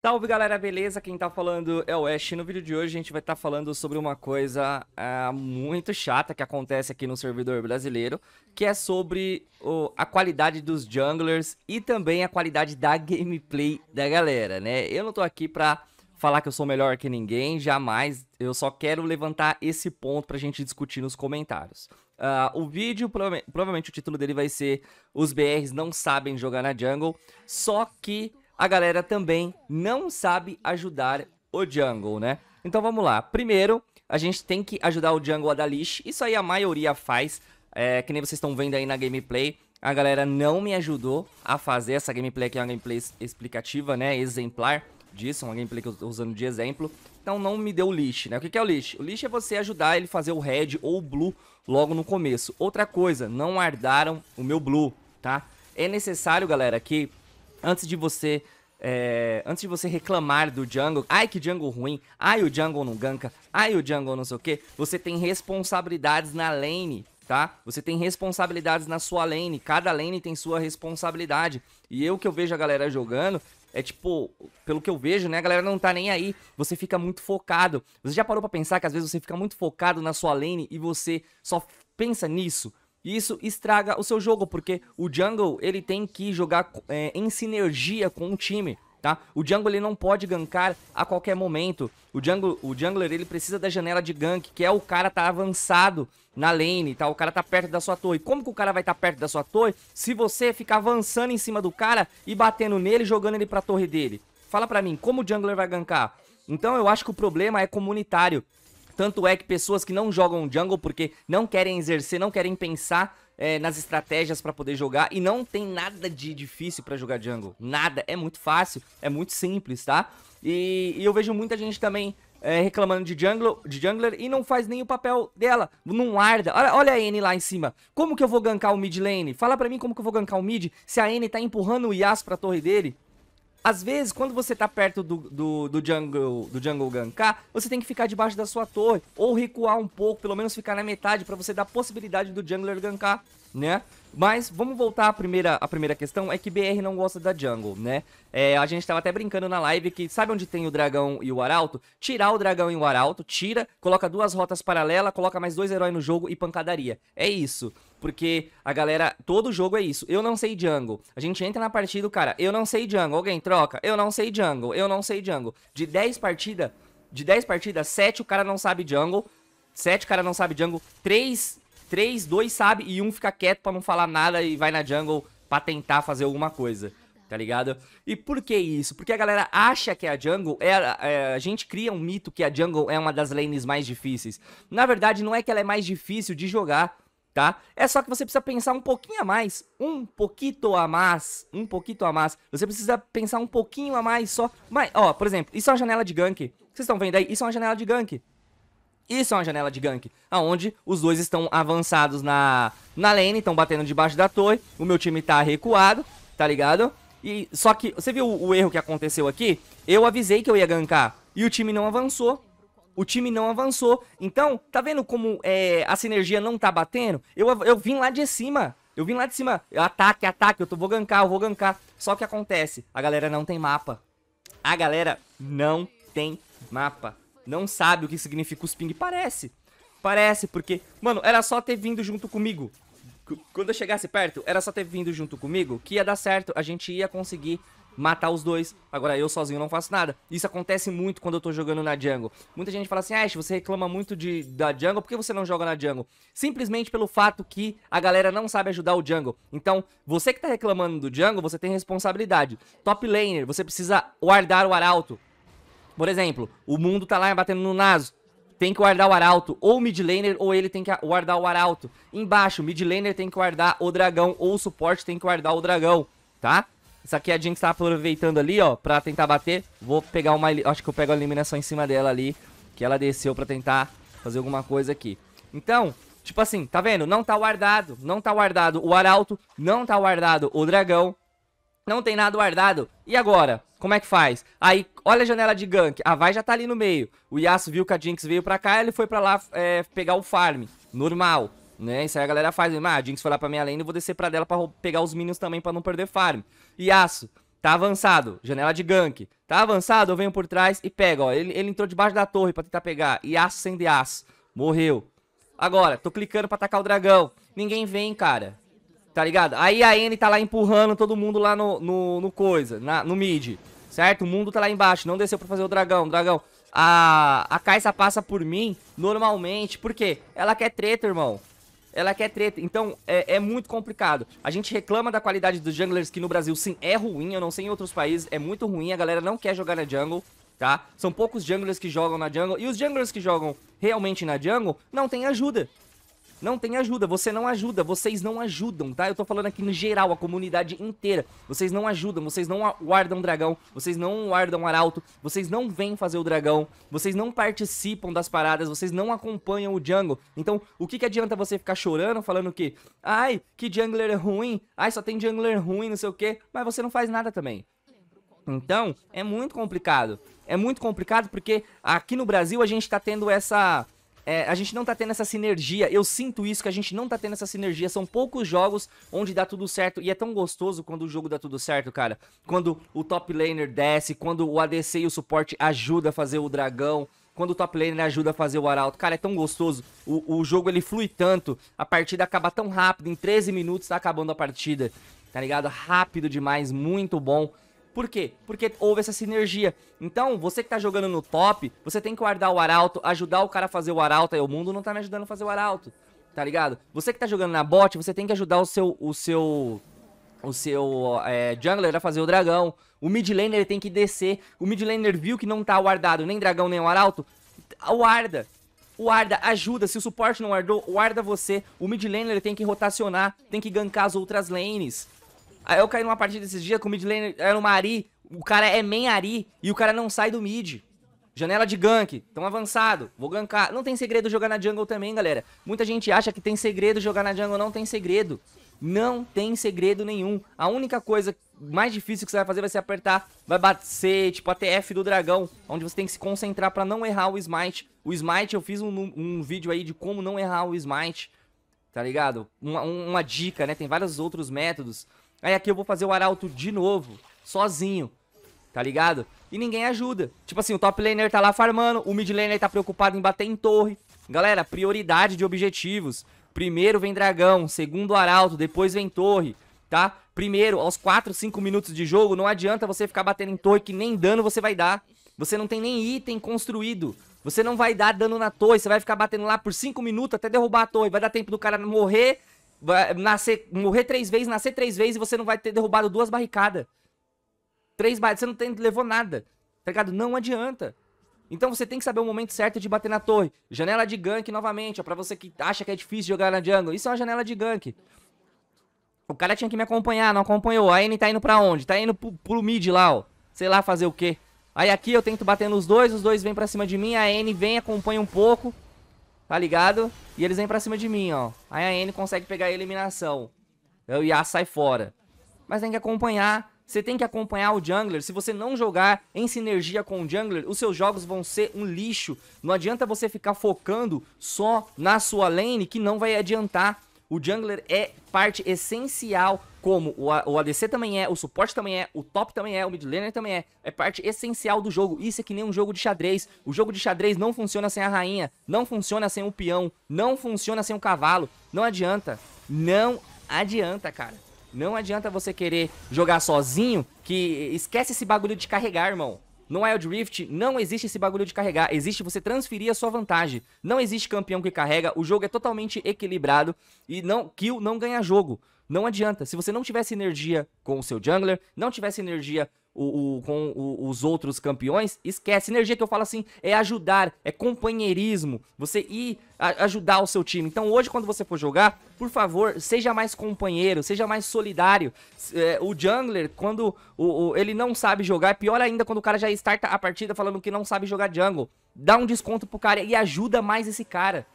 Salve galera, beleza? Quem tá falando é o Ash. No vídeo de hoje a gente vai estar tá falando sobre uma coisa uh, muito chata que acontece aqui no servidor brasileiro, que é sobre uh, a qualidade dos junglers e também a qualidade da gameplay da galera, né? Eu não tô aqui pra falar que eu sou melhor que ninguém, jamais. Eu só quero levantar esse ponto pra gente discutir nos comentários. Uh, o vídeo, prova provavelmente o título dele vai ser Os BRs não sabem jogar na jungle, só que a galera também não sabe ajudar o jungle, né? Então vamos lá. Primeiro, a gente tem que ajudar o jungle a dar leash. Isso aí a maioria faz, é, que nem vocês estão vendo aí na gameplay. A galera não me ajudou a fazer essa gameplay aqui, é uma gameplay explicativa, né? Exemplar disso, é uma gameplay que eu estou usando de exemplo. Então não me deu leash, né? O que, que é o leash? O leash é você ajudar ele a fazer o red ou o blue logo no começo. Outra coisa, não ardaram o meu blue, tá? É necessário, galera, que antes de você é, antes de você reclamar do jungle, ai que jungle ruim, ai o jungle não ganka, ai o jungle não sei o que, você tem responsabilidades na lane, tá? Você tem responsabilidades na sua lane, cada lane tem sua responsabilidade. E eu que eu vejo a galera jogando, é tipo, pelo que eu vejo, né, a galera não tá nem aí, você fica muito focado. Você já parou pra pensar que às vezes você fica muito focado na sua lane e você só pensa nisso? E isso estraga o seu jogo, porque o jungle ele tem que jogar é, em sinergia com o time. Tá? O jungle ele não pode gankar a qualquer momento. O, jungle, o jungler ele precisa da janela de gank, que é o cara tá avançado na lane, tá? O cara tá perto da sua torre. Como que o cara vai estar tá perto da sua torre se você ficar avançando em cima do cara e batendo nele, jogando ele pra torre dele? Fala pra mim, como o jungler vai gankar? Então eu acho que o problema é comunitário. Tanto é que pessoas que não jogam jungle porque não querem exercer, não querem pensar é, nas estratégias para poder jogar e não tem nada de difícil para jogar jungle. Nada, é muito fácil, é muito simples, tá? E, e eu vejo muita gente também é, reclamando de, jungle, de jungler e não faz nem o papel dela, não arda. Olha, olha a N lá em cima. Como que eu vou gankar o mid lane? Fala pra mim como que eu vou gankar o mid se a N tá empurrando o Yas pra torre dele. Às vezes, quando você tá perto do, do, do jungle, do jungle gankar, você tem que ficar debaixo da sua torre, ou recuar um pouco, pelo menos ficar na metade, para você dar possibilidade do jungler gankar, né? Mas vamos voltar à primeira, à primeira questão, é que BR não gosta da jungle, né? É, a gente tava até brincando na live que sabe onde tem o dragão e o arauto? Tirar o dragão e o arauto, tira, coloca duas rotas paralelas, coloca mais dois heróis no jogo e pancadaria. É isso. Porque a galera, todo jogo é isso. Eu não sei jungle. A gente entra na partida, cara, eu não sei jungle. Alguém troca? Eu não sei jungle. Eu não sei jungle. De 10 partidas, de 10 partidas, 7 o cara não sabe jungle. 7 o cara não sabe jungle. 3 três, dois sabe e um fica quieto pra não falar nada e vai na jungle pra tentar fazer alguma coisa. Tá ligado? E por que isso? Porque a galera acha que a jungle é, é, A gente cria um mito que a jungle é uma das lanes mais difíceis. Na verdade, não é que ela é mais difícil de jogar, tá? É só que você precisa pensar um pouquinho a mais. Um pouquito a mais. Um pouquito a mais. Você precisa pensar um pouquinho a mais só. Mas, ó, por exemplo, isso é uma janela de gank. Vocês estão vendo aí? Isso é uma janela de gank. Isso é uma janela de gank, aonde os dois estão avançados na, na lane, estão batendo debaixo da torre, o meu time tá recuado, tá ligado? E Só que, você viu o, o erro que aconteceu aqui? Eu avisei que eu ia gankar, e o time não avançou, o time não avançou. Então, tá vendo como é, a sinergia não tá batendo? Eu, eu vim lá de cima. Eu vim lá de cima. Ataque, ataque. Eu tô, vou gankar, eu vou gankar. Só que acontece, a galera não tem mapa. A galera não tem mapa não sabe o que significa os ping. Parece. Parece, porque, mano, era só ter vindo junto comigo. Quando eu chegasse perto, era só ter vindo junto comigo que ia dar certo. A gente ia conseguir matar os dois. Agora eu sozinho não faço nada. Isso acontece muito quando eu tô jogando na jungle. Muita gente fala assim, ah, Ash, você reclama muito de, da jungle, por que você não joga na jungle? Simplesmente pelo fato que a galera não sabe ajudar o jungle. Então, você que tá reclamando do jungle, você tem responsabilidade. Top laner, você precisa guardar o arauto. Por exemplo, o mundo tá lá batendo no Naso. Tem que guardar o arauto, ou o mid laner, ou ele tem que guardar o arauto. Embaixo, o mid laner tem que guardar o dragão, ou o suporte tem que guardar o dragão, tá? Isso aqui é a Jinx tá aproveitando ali, ó, pra tentar bater. Vou pegar uma... acho que eu pego a eliminação em cima dela ali, que ela desceu pra tentar fazer alguma coisa aqui. Então, tipo assim, tá vendo? Não tá guardado, não tá guardado o arauto, não tá guardado o dragão, não tem nada guardado. E agora? Como é que faz? Aí, olha a janela de gank. A Vai já tá ali no meio. O Yasuo viu que a Jinx veio pra cá, ele foi pra lá é, pegar o farm. Normal, né? Isso aí a galera faz. Ah, a Jinx foi lá pra minha lane, eu vou descer pra dela pra pegar os minions também pra não perder farm. Yasuo, tá avançado. Janela de gank. Tá avançado, eu venho por trás e pego, ó. Ele, ele entrou debaixo da torre pra tentar pegar. Yasuo sem de aço. Morreu. Agora, tô clicando pra atacar o dragão. Ninguém vem, cara tá ligado? Aí a N tá lá empurrando todo mundo lá no, no, no coisa, na, no mid, certo? O mundo tá lá embaixo, não desceu pra fazer o dragão, dragão. A, a Kai'Sa passa por mim normalmente, por quê? Ela quer treta, irmão. Ela quer treta, então é, é muito complicado. A gente reclama da qualidade dos junglers, que no Brasil sim é ruim, eu não sei em outros países, é muito ruim, a galera não quer jogar na jungle tá? São poucos junglers que jogam na jungle, e os junglers que jogam realmente na jungle não tem ajuda. Não tem ajuda, você não ajuda, vocês não ajudam, tá? Eu tô falando aqui no geral, a comunidade inteira. Vocês não ajudam, vocês não guardam dragão, vocês não guardam arauto, vocês não vêm fazer o dragão, vocês não participam das paradas, vocês não acompanham o jungle. Então, o que que adianta você ficar chorando, falando que, ai, que jungler é ruim, ai, só tem jungler ruim, não sei o quê, mas você não faz nada também. Então, é muito complicado. É muito complicado porque aqui no Brasil a gente tá tendo essa é, a gente não tá tendo essa sinergia. Eu sinto isso, que a gente não tá tendo essa sinergia. São poucos jogos onde dá tudo certo. E é tão gostoso quando o jogo dá tudo certo, cara. Quando o top laner desce, quando o ADC e o suporte ajuda a fazer o dragão quando o top laner ajuda a fazer o arauto. Cara, é tão gostoso. O, o jogo ele flui tanto. A partida acaba tão rápido. Em 13 minutos tá acabando a partida. Tá ligado? Rápido demais. Muito bom. Por quê? Porque houve essa sinergia. Então, você que tá jogando no top, você tem que guardar o arauto, ajudar o cara a fazer o arauto. Aí o mundo não tá me ajudando a fazer o arauto, tá ligado? Você que tá jogando na bot, você tem que ajudar o seu... O seu o seu é, jungler a fazer o dragão. O mid laner tem que descer. O mid laner viu que não tá guardado nem dragão nem o arauto. Guarda. O Arda ajuda, se o suporte não guardou, guarda você. O mid laner tem que rotacionar, tem que gankar as outras lanes. Aí eu caí numa partida esses dias com o mid laner, era o Mari, o cara é main Ari e o cara não sai do mid. Janela de gank, tão avançado, vou gankar. Não tem segredo jogar na jungle também, galera. Muita gente acha que tem segredo jogar na jungle, não tem segredo. Não tem segredo nenhum. A única coisa mais difícil que você vai fazer vai ser apertar, vai bater, tipo, a TF do dragão, onde você tem que se concentrar pra não errar o smite. O smite, eu fiz um, um vídeo aí de como não errar o smite, tá ligado? Uma, uma dica, né? Tem vários outros métodos, Aí aqui eu vou fazer o arauto de novo, sozinho, tá ligado? E ninguém ajuda. Tipo assim, o top laner tá lá farmando, o mid laner tá preocupado em bater em torre. Galera, prioridade de objetivos. Primeiro vem dragão, segundo arauto, depois vem torre, tá? Primeiro, aos 4, 5 minutos de jogo, não adianta você ficar batendo em torre que nem dano você vai dar. Você não tem nem item construído. Você não vai dar dano na torre, você vai ficar batendo lá por 5 minutos até derrubar a torre. Vai dar tempo do cara morrer nascer, morrer três vezes, nascer três vezes e você não vai ter derrubado duas barricadas. Três barricadas, você não tem, levou nada. Tá ligado? Não adianta. Então você tem que saber o momento certo de bater na torre. Janela de gank novamente, ó, pra você que acha que é difícil jogar na jungle. Isso é uma janela de gank. O cara tinha que me acompanhar, não acompanhou. A N tá indo pra onde? Tá indo pro, pro mid lá, ó. Sei lá fazer o quê. Aí aqui eu tento bater nos dois, os dois vêm pra cima de mim, a N vem, acompanha um pouco. Tá ligado? E eles vêm pra cima de mim, ó. Aí a N consegue pegar a eliminação. O Yas sai fora. Mas tem que acompanhar. Você tem que acompanhar o jungler. Se você não jogar em sinergia com o jungler, os seus jogos vão ser um lixo. Não adianta você ficar focando só na sua lane, que não vai adiantar. O jungler é parte essencial como o, o ADC também é, o suporte também é, o top também é, o mid laner também é. É parte essencial do jogo. Isso é que nem um jogo de xadrez. O jogo de xadrez não funciona sem a rainha, não funciona sem o peão, não funciona sem o cavalo. Não adianta. Não adianta, cara. Não adianta você querer jogar sozinho que esquece esse bagulho de carregar, irmão. No Wild Rift não existe esse bagulho de carregar, existe você transferir a sua vantagem. Não existe campeão que carrega, o jogo é totalmente equilibrado e não kill não ganha jogo. Não adianta. Se você não tivesse energia com o seu jungler, não tivesse energia o, o, com o, os outros campeões, esquece. energia que eu falo assim é ajudar, é companheirismo. Você ir a, ajudar o seu time. Então hoje, quando você for jogar, por favor, seja mais companheiro, seja mais solidário. É, o jungler, quando ele não sabe jogar, é pior ainda quando o cara já starta a partida falando que não sabe jogar jungle. Dá um desconto pro cara e ajuda mais esse cara.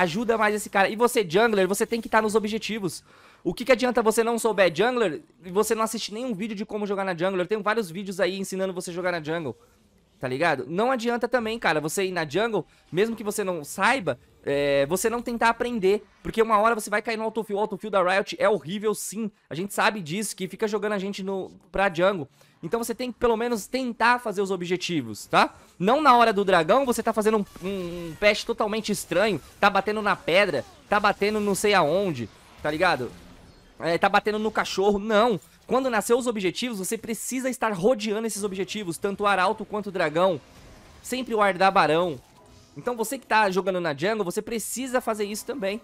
Ajuda mais esse cara. E você, jungler, você tem que estar tá nos objetivos. O que, que adianta você não souber jungler e você não assistir nenhum vídeo de como jogar na jungler? Eu tenho vários vídeos aí ensinando você a jogar na jungle. Tá ligado? Não adianta também, cara, você ir na jungle, mesmo que você não saiba, é, você não tentar aprender. Porque uma hora você vai cair no autofill. O autofill da Riot é horrível, sim. A gente sabe disso, que fica jogando a gente no, pra jungle. Então você tem que pelo menos tentar fazer os objetivos, tá? Não na hora do dragão você tá fazendo um, um, um patch totalmente estranho, tá batendo na pedra, tá batendo não sei aonde, tá ligado? É, tá batendo no cachorro, não. Quando nascer os objetivos, você precisa estar rodeando esses objetivos, tanto o arauto quanto o dragão. Sempre o ar da barão. Então você que tá jogando na jungle, você precisa fazer isso também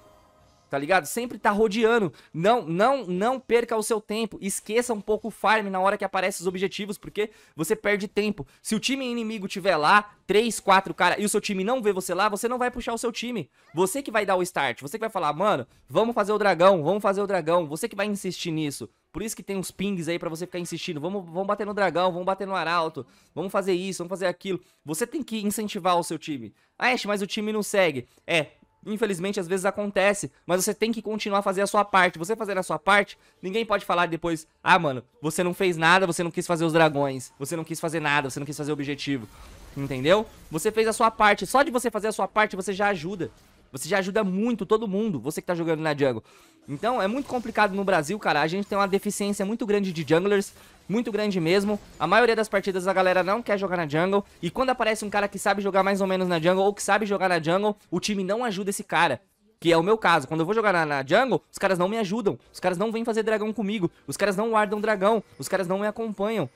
tá ligado? Sempre tá rodeando. Não, não, não perca o seu tempo. Esqueça um pouco o farm na hora que aparecem os objetivos, porque você perde tempo. Se o time inimigo tiver lá, 3, 4 cara, e o seu time não vê você lá, você não vai puxar o seu time. Você que vai dar o start, você que vai falar, mano, vamos fazer o dragão, vamos fazer o dragão. Você que vai insistir nisso. Por isso que tem uns pings aí para você ficar insistindo. Vamos, vamos bater no dragão, vamos bater no arauto, vamos fazer isso, vamos fazer aquilo. Você tem que incentivar o seu time. Ah, Ash, mas o time não segue. É, Infelizmente, às vezes acontece, mas você tem que continuar a fazer a sua parte. Você fazendo a sua parte, ninguém pode falar depois, ah, mano, você não fez nada, você não quis fazer os dragões, você não quis fazer nada, você não quis fazer o objetivo. Entendeu? Você fez a sua parte. Só de você fazer a sua parte, você já ajuda. Você já ajuda muito todo mundo, você que tá jogando na jungle. Então é muito complicado no Brasil, cara. A gente tem uma deficiência muito grande de junglers, muito grande mesmo. A maioria das partidas a galera não quer jogar na jungle. E quando aparece um cara que sabe jogar mais ou menos na jungle, ou que sabe jogar na jungle, o time não ajuda esse cara. Que é o meu caso, quando eu vou jogar na, na jungle, os caras não me ajudam, os caras não vêm fazer dragão comigo, os caras não guardam dragão, os caras não me acompanham.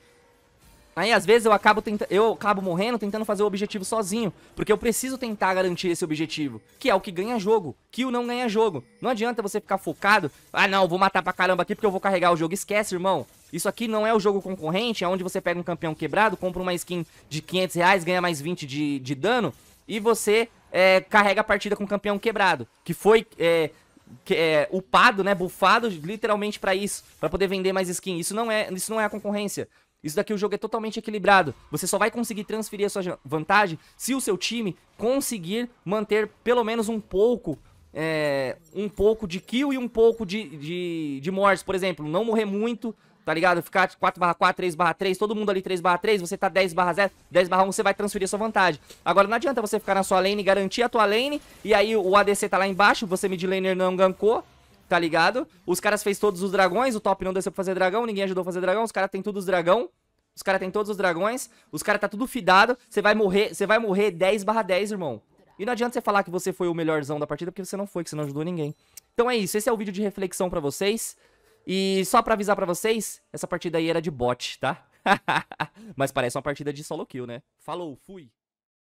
Aí às vezes eu acabo tenta... eu acabo morrendo tentando fazer o objetivo sozinho, porque eu preciso tentar garantir esse objetivo, que é o que ganha jogo, que o não ganha jogo. Não adianta você ficar focado, ah não, vou matar pra caramba aqui porque eu vou carregar o jogo. Esquece, irmão. Isso aqui não é o jogo concorrente, é onde você pega um campeão quebrado, compra uma skin de 500 reais, ganha mais 20 de, de dano e você é, carrega a partida com o campeão quebrado, que foi é, que é, upado, né, bufado literalmente para isso, para poder vender mais skin. Isso não é, isso não é a concorrência. Isso daqui o jogo é totalmente equilibrado. Você só vai conseguir transferir a sua vantagem se o seu time conseguir manter pelo menos um pouco é, um pouco de kill e um pouco de, de, de mortes, por exemplo. Não morrer muito, tá ligado? Ficar 4/4, 3/3, todo mundo ali 3/3, você tá 10/0, 10/1, você vai transferir a sua vantagem. Agora não adianta você ficar na sua lane, garantir a tua lane, e aí o ADC tá lá embaixo, você mid laner não gankou, Tá ligado? Os caras fez todos os dragões, o top não desceu pra fazer dragão, ninguém ajudou a fazer dragão, os caras tem todos os dragão. Os caras tem todos os dragões, os caras tá tudo fidado, você vai morrer, você vai morrer 10 barra 10, irmão. E não adianta você falar que você foi o melhorzão da partida, porque você não foi, que você não ajudou ninguém. Então é isso, esse é o vídeo de reflexão pra vocês. E só pra avisar pra vocês, essa partida aí era de bot, tá? Mas parece uma partida de solo kill, né? Falou, fui!